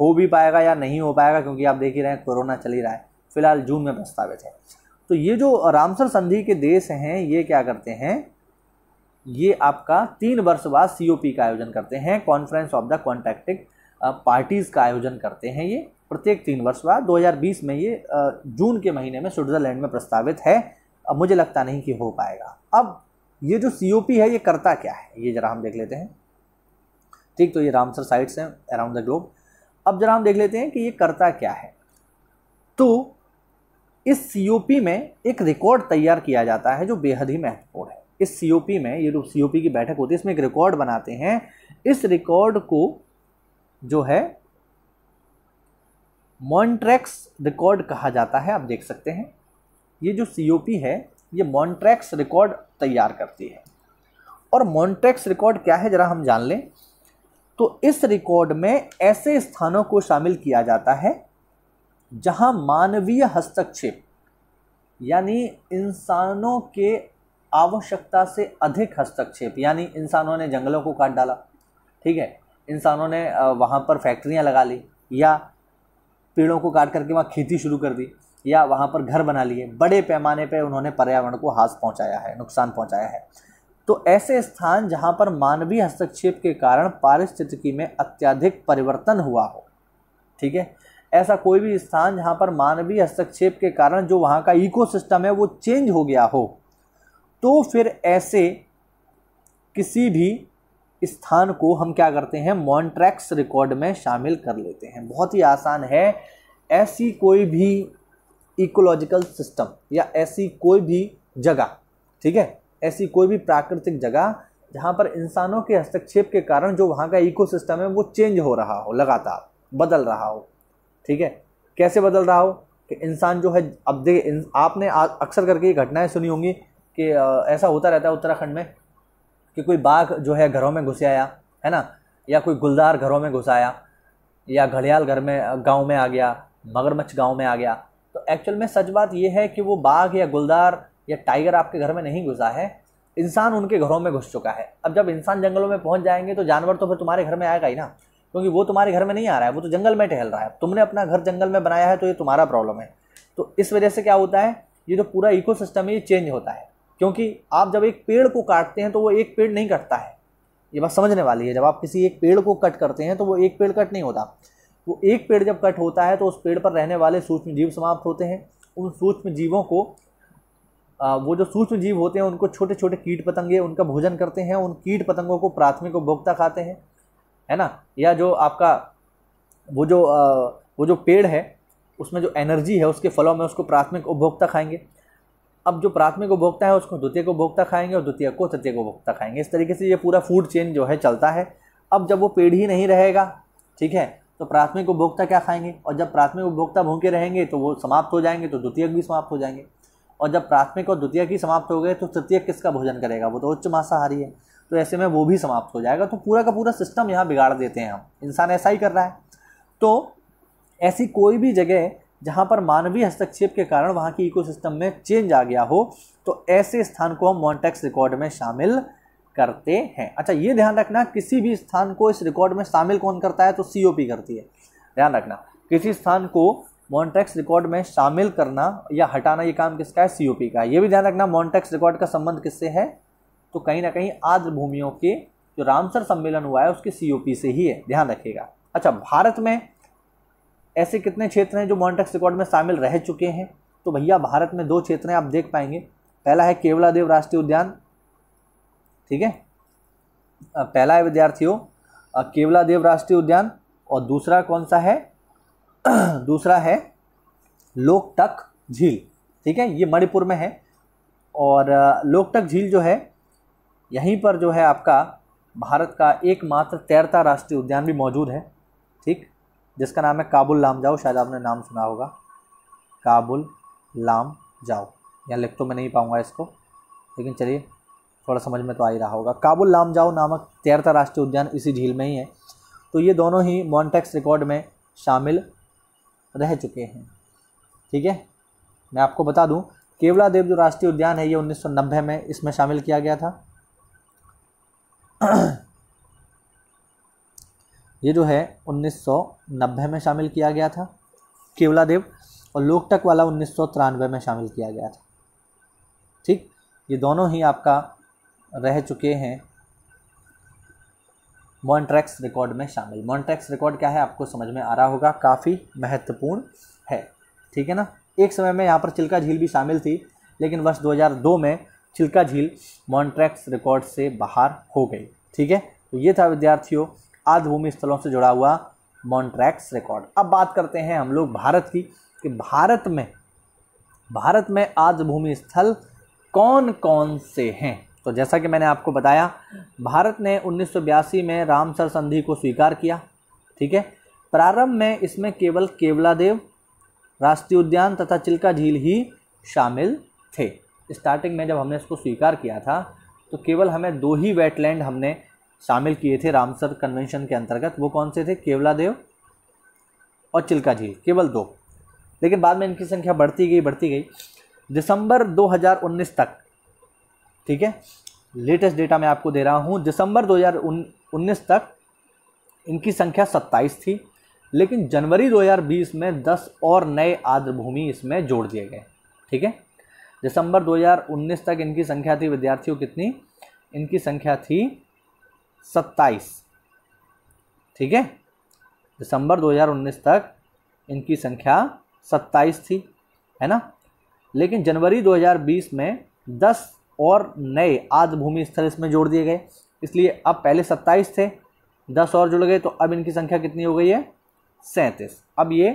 हो भी पाएगा या नहीं हो पाएगा क्योंकि आप देख ही रहे हैं कोरोना चल ही रहा है फिलहाल जून में प्रस्तावित है तो ये जो रामसर संधि के देश हैं ये क्या करते हैं ये आपका तीन वर्ष बाद सीओपी का आयोजन करते हैं conference of the contracting parties का आयोजन करते हैं ये प्रत्येक तीन वर्ष बाद 2020 में ये जून के महीने में स्विट्ज़रलैंड में प्रस्तावित है अब मुझे लगता नहीं कि हो पाएगा अब ये जो सी है ये करता क्या है ये जरा हम देख लेते हैं ठीक तो ये रामसर साइट्स हैं अराउंड द ग्लोब अब जरा हम देख लेते हैं कि ये करता क्या है तो इस सी में एक रिकॉर्ड तैयार किया जाता है जो बेहद ही महत्वपूर्ण है इस सीओपी में ये जो सीओपी की बैठक होती है इसमें एक रिकॉर्ड बनाते हैं इस रिकॉर्ड को जो है मॉन्ट्रैक्स रिकॉर्ड कहा जाता है आप देख सकते हैं ये जो सीओपी है ये मॉन्ट्रैक्स रिकॉर्ड तैयार करती है और मॉन्ट्रैक्स रिकॉर्ड क्या है ज़रा हम जान लें तो इस रिकॉर्ड में ऐसे स्थानों को शामिल किया जाता है जहां मानवीय हस्तक्षेप यानी इंसानों के आवश्यकता से अधिक हस्तक्षेप यानी इंसानों ने जंगलों को काट डाला ठीक है इंसानों ने वहाँ पर फैक्ट्रियाँ लगा ली या पेड़ों को काट करके वहाँ खेती शुरू कर दी या वहाँ पर घर बना लिए बड़े पैमाने पर पे उन्होंने पर्यावरण को हास पहुँचाया है नुकसान पहुँचाया है तो ऐसे स्थान जहाँ पर मानवीय हस्तक्षेप के कारण पारिस्थितिकी में अत्यधिक परिवर्तन हुआ हो ठीक है ऐसा कोई भी स्थान जहाँ पर मानवीय हस्तक्षेप के कारण जो वहाँ का इकोसिस्टम है वो चेंज हो गया हो तो फिर ऐसे किसी भी स्थान को हम क्या करते हैं मॉन्ट्रैक्स रिकॉर्ड में शामिल कर लेते हैं बहुत ही आसान है ऐसी कोई भी इकोलॉजिकल सिस्टम या ऐसी कोई भी जगह ठीक है ऐसी कोई भी प्राकृतिक जगह जहाँ पर इंसानों के हस्तक्षेप के कारण जो वहाँ का इकोसिस्टम है वो चेंज हो रहा हो लगातार बदल रहा हो ठीक है कैसे बदल रहा हो कि इंसान जो है अब देखिए आपने अक्सर करके ये घटनाएं सुनी होंगी कि ऐसा होता रहता है उत्तराखंड में कि कोई बाघ जो है घरों में घुस आया है ना या कोई गुलदार घरों में घुस आया या घड़ियाल घर में गांव में आ गया मगरमच्छ गांव में आ गया तो एक्चुअल में सच बात यह है कि वो बाघ या गुलदार या टाइगर आपके घर में नहीं घुसा है इंसान उनके घरों में घुस चुका है अब जब इंसान जंगलों में पहुंच जाएंगे तो जानवर तो फिर तुम्हारे घर में आएगा ही ना क्योंकि वो तुम्हारे घर में नहीं आ रहा है वो तो जंगल में टहल रहा है तुमने अपना घर जंगल में बनाया है तो ये तुम्हारा प्रॉब्लम है तो इस वजह से क्या होता है ये जो पूरा इकोसिस्टम है ये चेंज होता है क्योंकि आप जब एक पेड़ को काटते हैं तो वो एक पेड़ नहीं कटता है ये बात समझने वाली है जब आप किसी एक पेड़ को कट करते हैं तो वो एक पेड़ कट नहीं होता वो एक पेड़ जब कट होता है तो उस पेड़ पर रहने वाले सूक्ष्म जीव समाप्त होते हैं उन सूक्ष्म जीवों को वो जो सूक्ष्म जीव होते हैं उनको छोटे छोटे कीट पतंगे उनका भोजन करते हैं उन कीट पतंगों को प्राथमिक उपभोक्ता खाते हैं है ना या जो आपका वो जो वो जो पेड़ है उसमें जो एनर्जी है उसके फलों में उसको प्राथमिक उपभोक्ता खाएंगे अब जो प्राथमिक उपभोक्ता है उसको द्वितीय को उपभोक्ता खाएंगे और द्वितीय को तृतीय को उपभोक्ता खाएंगे इस तरीके से ये पूरा फूड चेन जो है चलता है अब जब वो पेड़ ही नहीं रहेगा ठीक है तो प्राथमिक उपभोक्ता क्या खाएंगे और जब प्राथमिक उपभोक्ता भूखे रहेंगे तो वो समाप्त हो जाएंगे तो द्वितीय भी समाप्त हो जाएंगे और जब प्राथमिक और द्वितीय ही समाप्त हो गए तो तृतीय किसका भोजन करेगा वो तो उच्च मांसाहारी है तो ऐसे में वो भी समाप्त हो जाएगा तो पूरा का पूरा सिस्टम यहाँ बिगाड़ देते हैं हम इंसान ऐसा ही कर रहा है तो ऐसी कोई भी जगह जहाँ पर मानवीय हस्तक्षेप के कारण वहाँ की इकोसिस्टम में चेंज आ गया हो तो ऐसे स्थान को हम मॉन्टैक्स रिकॉर्ड में शामिल करते हैं अच्छा ये ध्यान रखना किसी भी स्थान को इस रिकॉर्ड में शामिल कौन करता है तो सी करती है ध्यान रखना किसी स्थान को मॉन्टैक्स रिकॉर्ड में शामिल करना या हटाना ये काम किसका है सी का है ये भी ध्यान रखना मॉन्टैक्स रिकॉर्ड का संबंध किससे है तो कहीं ना कहीं आद्र भूमियों के जो रामसर सम्मेलन हुआ है उसके सी से ही है ध्यान रखिएगा अच्छा भारत में ऐसे कितने क्षेत्र हैं जो मॉन्टेक्स रिकॉर्ड में शामिल रह चुके हैं तो भैया भारत में दो क्षेत्र हैं आप देख पाएंगे पहला है केवला देव राष्ट्रीय उद्यान ठीक है पहला है विद्यार्थियों केवला देव राष्ट्रीय उद्यान और दूसरा कौन सा है दूसरा है लोकटक झील ठीक है ये मणिपुर में है और लोकटक झील जो है यहीं पर जो है आपका भारत का एकमात्र तैरता राष्ट्रीय उद्यान भी मौजूद है ठीक जिसका नाम है काबुल लाम जाओ शायद आपने नाम सुना होगा काबुल लाम जाओ यहाँ लिख तो मैं नहीं पाऊँगा इसको लेकिन चलिए थोड़ा समझ में तो आ ही रहा होगा काबुल लाम जाओ नामक तैरता राष्ट्रीय उद्यान इसी झील में ही है तो ये दोनों ही मॉन्टेक्स रिकॉर्ड में शामिल रह चुके हैं ठीक है मैं आपको बता दूं केवला देव जो राष्ट्रीय उद्यान है ये 1990 में इसमें शामिल किया गया था ये जो है 1990 में शामिल किया गया था केवलादेव और लोकटक वाला उन्नीस में शामिल किया गया था ठीक ये दोनों ही आपका रह चुके हैं मॉन्ट्रैक्स रिकॉर्ड में शामिल मॉन्ट्रैक्स रिकॉर्ड क्या है आपको समझ में आ रहा होगा काफ़ी महत्वपूर्ण है ठीक है ना एक समय में यहाँ पर चिल्का झील भी शामिल थी लेकिन वर्ष 2002 में चिल्का झील मॉन्ट्रैक्स रिकॉर्ड से बाहर हो गई ठीक है तो ये था विद्यार्थियों आदभूमि स्थलों से जुड़ा हुआ मॉन्ट्रैक्स रिकॉर्ड अब बात करते हैं हम लोग भारत की कि भारत में भारत में आदभूमि स्थल कौन कौन से हैं तो जैसा कि मैंने आपको बताया भारत ने उन्नीस में रामसर संधि को स्वीकार किया ठीक है प्रारंभ में इसमें केवल केवलादेव राष्ट्रीय उद्यान तथा चिल्का झील ही शामिल थे स्टार्टिंग में जब हमने इसको स्वीकार किया था तो केवल हमें दो ही वेटलैंड हमने शामिल किए थे रामसर कन्वेंशन के अंतर्गत वो कौन से थे केवला देव और चिल्का झील केवल दो लेकिन बाद में इनकी संख्या बढ़ती गई बढ़ती गई दिसंबर 2019 तक ठीक है लेटेस्ट डेटा मैं आपको दे रहा हूँ दिसंबर 2019 तक इनकी संख्या 27 थी लेकिन जनवरी 2020 में 10 और नए आर्द्रभूमि इसमें जोड़ दिए गए ठीक है दिसंबर 2019 तक इनकी संख्या थी विद्यार्थियों कितनी इनकी संख्या थी सत्ताईस ठीक है दिसंबर 2019 तक इनकी संख्या सत्ताईस थी है ना लेकिन जनवरी 2020 में 10 और नए आद भूमि स्थल इसमें जोड़ दिए गए इसलिए अब पहले 27 थे 10 और जुड़ गए तो अब इनकी संख्या कितनी हो गई है सैंतीस अब ये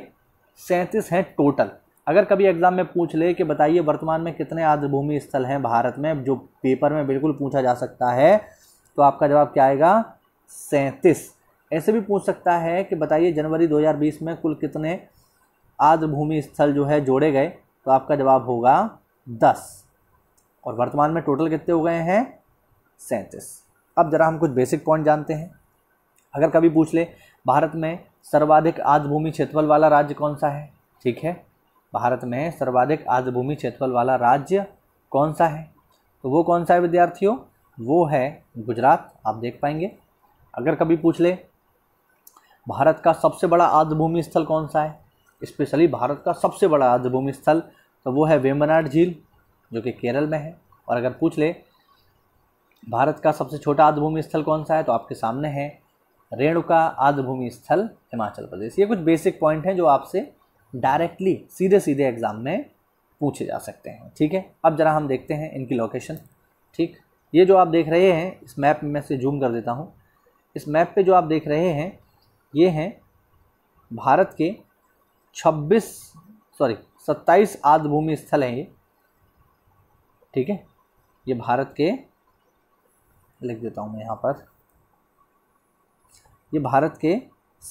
सैंतीस हैं टोटल अगर कभी एग्जाम में पूछ ले कि बताइए वर्तमान में कितने भूमि स्थल हैं भारत में जो पेपर में बिल्कुल पूछा जा सकता है तो आपका जवाब क्या आएगा सैंतीस ऐसे भी पूछ सकता है कि बताइए जनवरी 2020 में कुल कितने आर्द्रभूमि स्थल जो है जोड़े गए तो आपका जवाब होगा दस और वर्तमान में टोटल कितने हो गए हैं सैंतीस अब ज़रा हम कुछ बेसिक पॉइंट जानते हैं अगर कभी पूछ ले भारत में सर्वाधिक आर्द्रभूमि क्षेत्रफल वाला राज्य कौन सा है ठीक है भारत में सर्वाधिक आर्द्रभूमि क्षेत्रफल वाला राज्य कौन सा है तो वो कौन सा है विद्यार्थियों वो है गुजरात आप देख पाएंगे अगर कभी पूछ ले भारत का सबसे बड़ा आर्द्रभूमि स्थल कौन सा है स्पेशली भारत का सबसे बड़ा आर्द्रभूमि स्थल तो वो है वेम्बनाड झील जो कि केरल में है और अगर पूछ ले भारत का सबसे छोटा आर्द्रभूमि स्थल कौन सा है तो आपके सामने है रेणुका आर्द्रभूमि स्थल हिमाचल प्रदेश ये कुछ बेसिक पॉइंट हैं जो आपसे डायरेक्टली सीधे सीधे एग्ज़ाम में पूछे जा सकते हैं ठीक है अब ज़रा हम देखते हैं इनकी लोकेशन ठीक ये जो आप देख रहे हैं इस मैप में से जूम कर देता हूँ इस मैप पे जो आप देख रहे हैं ये हैं भारत के 26 सॉरी 27 आदि भूमि स्थल हैं ये ठीक है ये भारत के लिख देता हूँ मैं यहाँ पर ये भारत के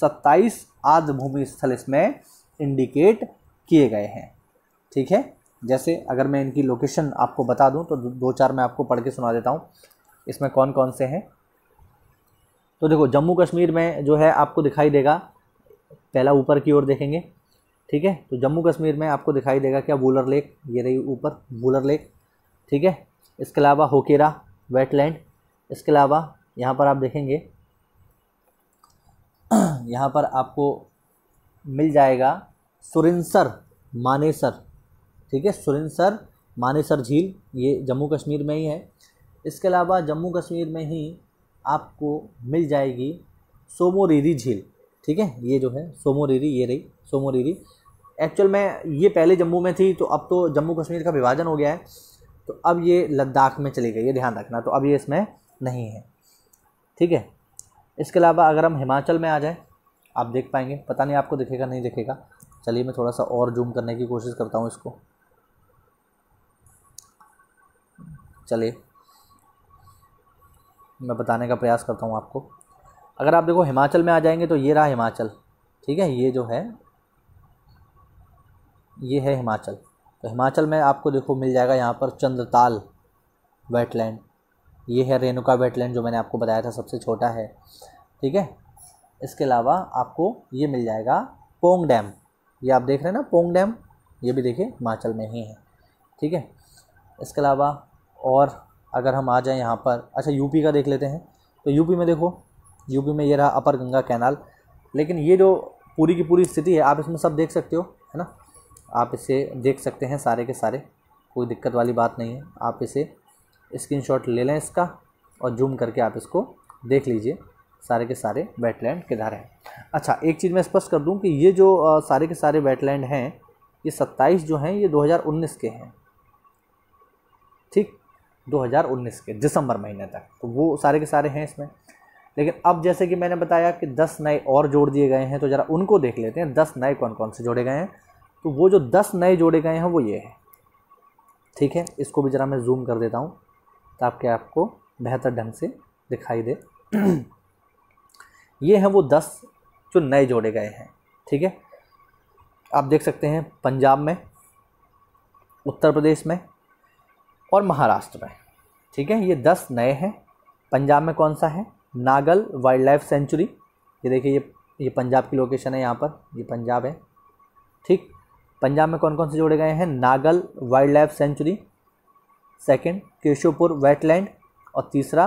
27 आद भूमि स्थल इसमें इंडिकेट किए गए हैं ठीक है जैसे अगर मैं इनकी लोकेशन आपको बता दूं तो दो चार मैं आपको पढ़ के सुना देता हूँ इसमें कौन कौन से हैं तो देखो जम्मू कश्मीर में जो है आपको दिखाई देगा पहला ऊपर की ओर देखेंगे ठीक है तो जम्मू कश्मीर में आपको दिखाई देगा क्या वूलर लेक ये रही ऊपर वूलर लेक ठीक है इसके अलावा होकेरा वेटलैंड इसके अलावा यहाँ पर आप देखेंगे यहाँ पर आपको मिल जाएगा सुरिंसर मानेसर ठीक है सुरिनसर मानेसर झील ये जम्मू कश्मीर में ही है इसके अलावा जम्मू कश्मीर में ही आपको मिल जाएगी सोमोरीरी झील ठीक है ये जो है सोमोरीरी ये रही सोमोरीरी एक्चुअल में ये पहले जम्मू में थी तो अब तो जम्मू कश्मीर का विभाजन हो गया है तो अब ये लद्दाख में चली गई ये ध्यान रखना तो अब ये इसमें नहीं है ठीक है इसके अलावा अगर हम हिमाचल में आ जाएँ आप देख पाएंगे पता नहीं आपको दिखेगा नहीं दिखेगा चलिए मैं थोड़ा सा और जूम करने की कोशिश करता हूँ इसको चलिए मैं बताने का प्रयास करता हूँ आपको अगर आप देखो हिमाचल में आ जाएंगे तो ये रहा हिमाचल ठीक है ये जो है ये है हिमाचल तो हिमाचल में आपको देखो मिल जाएगा यहाँ पर चंद्रताल वेटलैंड ये है रेणुका वेटलैंड जो मैंने आपको बताया था सबसे छोटा है ठीक है इसके अलावा आपको ये मिल जाएगा पोंग डैम ये आप देख रहे हैं ना पोंग डैम ये भी देखिए हिमाचल में ही है ठीक है इसके अलावा और अगर हम आ जाएं यहाँ पर अच्छा यूपी का देख लेते हैं तो यूपी में देखो यूपी में ये रहा अपर गंगा कैनाल लेकिन ये जो पूरी की पूरी स्थिति है आप इसमें सब देख सकते हो है ना आप इसे देख सकते हैं सारे के सारे कोई दिक्कत वाली बात नहीं है आप इसे स्क्रीनशॉट ले लें इसका और जूम करके आप इसको देख लीजिए सारे के सारे वेटलैंड किधर हैं अच्छा एक चीज़ मैं स्पष्ट कर दूं कि ये जो सारे के सारे वेटलैंड हैं ये 27 जो हैं ये 2019 के हैं ठीक 2019 के दिसंबर महीने तक तो वो सारे के सारे हैं इसमें लेकिन अब जैसे कि मैंने बताया कि 10 नए और जोड़ दिए गए हैं तो ज़रा उनको देख लेते हैं 10 नए कौन कौन से जोड़े गए हैं तो वो जो 10 नए जोड़े गए हैं वो ये है ठीक है इसको भी ज़रा मैं जूम कर देता हूँ ताकि आपको बेहतर ढंग से दिखाई दे ये हैं वो दस जो नए जोड़े गए हैं ठीक है आप देख सकते हैं पंजाब में उत्तर प्रदेश में और महाराष्ट्र में ठीक है ये दस नए हैं पंजाब में कौन सा है नागल वाइल्ड लाइफ सेंचुरी ये देखिए ये ये पंजाब की लोकेशन है यहाँ पर ये पंजाब है ठीक पंजाब में कौन कौन से जोड़े गए हैं Nangal wildlife sanctuary second Keshopur wetland और तीसरा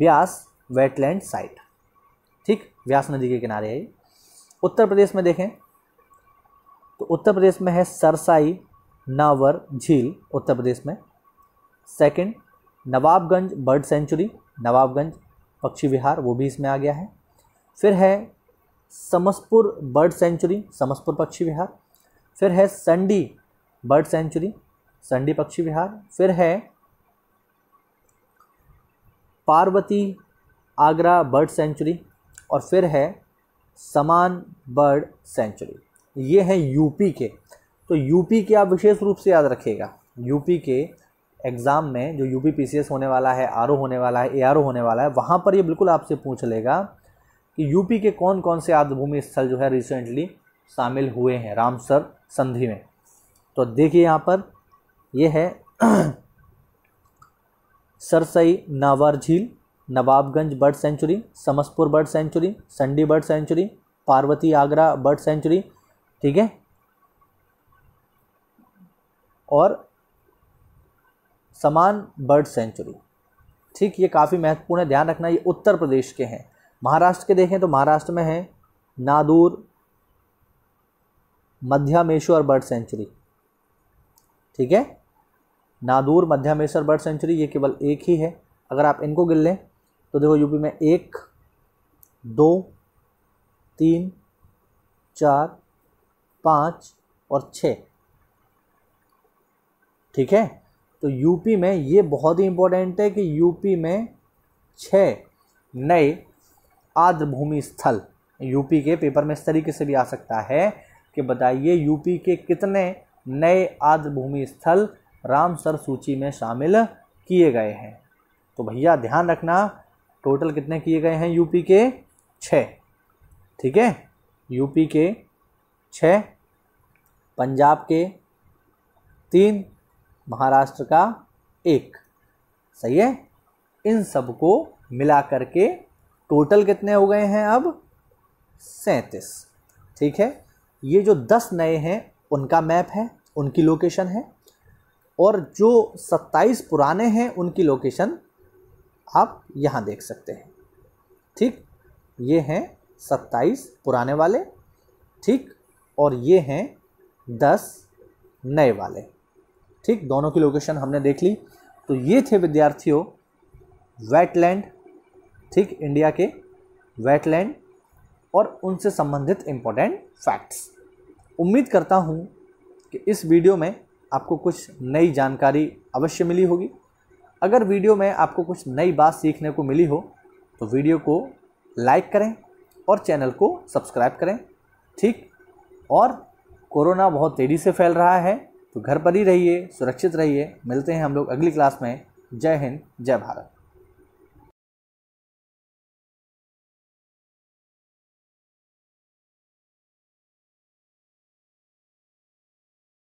ब्यास वेटलैंड साइट ठीक व्यास नदी के किनारे है उत्तर प्रदेश में देखें तो उत्तर प्रदेश में है सरसाई नावर झील उत्तर प्रदेश में second Nawabganj bird sanctuary Nawabganj पक्षी विहार वो भी इसमें आ गया है फिर है समसपुर बर्ड सेंचुरी समसपुर पक्षी विहार फिर है संडी बर्ड सेंचुरी संडी पक्षी विहार फिर है पार्वती आगरा बर्ड सेंचुरी और फिर है समान बर्ड सेंचुरी ये हैं यूपी के तो यूपी के आप विशेष रूप से याद रखिएगा यूपी के एग्ज़ाम में जो U P P C S होने वाला है आर ओ होने वाला है ए आर ओ होने वाला है वहाँ पर ये बिल्कुल आपसे पूछ लेगा कि यूपी के कौन कौन से भूमि स्थल जो है रिसेंटली शामिल हुए हैं रामसर संधि में तो देखिए यहाँ पर यह है सरसई नावर झील Nawabganj bird sanctuary Samaspur bird sanctuary Sandi bird sanctuary Parvati Agra bird sanctuary ठीक है और समान बर्ड सेंचुरी ठीक ये काफ़ी महत्वपूर्ण है ध्यान रखना ये उत्तर प्रदेश के हैं महाराष्ट्र के देखें तो महाराष्ट्र में है नादूर मध्यमेश्वर बर्ड सेंचुरी ठीक है नादूर मध्यमेश्वर बर्ड सेंचुरी ये केवल एक ही है अगर आप इनको गिन लें तो देखो यूपी में एक दो तीन चार पाँच और छः ठीक है तो यूपी में ये बहुत ही इम्पोर्टेंट है कि यूपी में छः नए आर्द्रभूमि स्थल यूपी के पेपर में इस तरीके से भी आ सकता है कि बताइए यूपी के कितने नए आर्द्रभूमि स्थल रामसर सूची में शामिल किए गए हैं तो भैया ध्यान रखना टोटल कितने किए गए हैं यूपी के छः ठीक है यूपी के छः पंजाब के तीन महाराष्ट्र का एक सही है इन सब को मिला करके टोटल कितने हो गए हैं अब सैंतीस ठीक है ये जो दस नए हैं उनका मैप है उनकी लोकेशन है और जो सत्ताईस पुराने हैं उनकी लोकेशन आप यहाँ देख सकते हैं ठीक ये हैं सत्ताईस पुराने वाले ठीक और ये हैं दस नए वाले ठीक दोनों की लोकेशन हमने देख ली तो ये थे विद्यार्थियों वेटलैंड ठीक इंडिया के वेटलैंड और उनसे संबंधित इम्पोर्टेंट फैक्ट्स उम्मीद करता हूँ कि इस वीडियो में आपको कुछ नई जानकारी अवश्य मिली होगी अगर वीडियो में आपको कुछ नई बात सीखने को मिली हो तो वीडियो को लाइक करें और चैनल को सब्सक्राइब करें ठीक और कोरोना बहुत तेज़ी से फैल रहा है तो घर पर ही रहिए सुरक्षित रहिए मिलते हैं हम लोग अगली क्लास में जय हिंद जय भारत